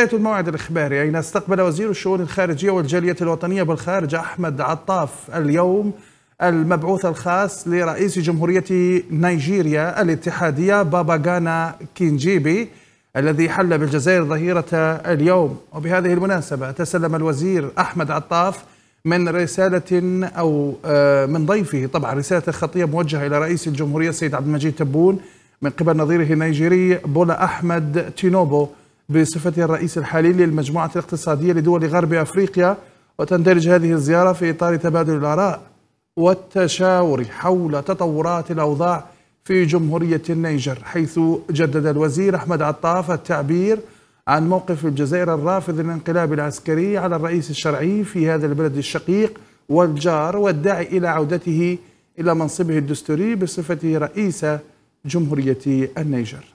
بداية الموعد الإخباري أين استقبل وزير الشؤون الخارجية والجالية الوطنية بالخارج أحمد عطاف اليوم المبعوث الخاص لرئيس جمهورية نيجيريا الاتحادية بابا غانا كينجيبي الذي حل بالجزائر ظهيرة اليوم وبهذه المناسبة تسلم الوزير أحمد عطاف من رسالة أو آه، من ضيفه طبعا رسالة خطية موجهة إلى رئيس الجمهورية السيد عبد المجيد تبون من قبل نظيره النيجيري بولا أحمد تينوبو بصفته الرئيس الحالي للمجموعة الاقتصادية لدول غرب أفريقيا وتندرج هذه الزيارة في إطار تبادل الآراء والتشاور حول تطورات الأوضاع في جمهورية النيجر حيث جدد الوزير أحمد عطاف التعبير عن موقف الجزائر الرافض للانقلاب العسكري على الرئيس الشرعي في هذا البلد الشقيق والجار والداعي إلى عودته إلى منصبه الدستوري بصفته رئيس جمهورية النيجر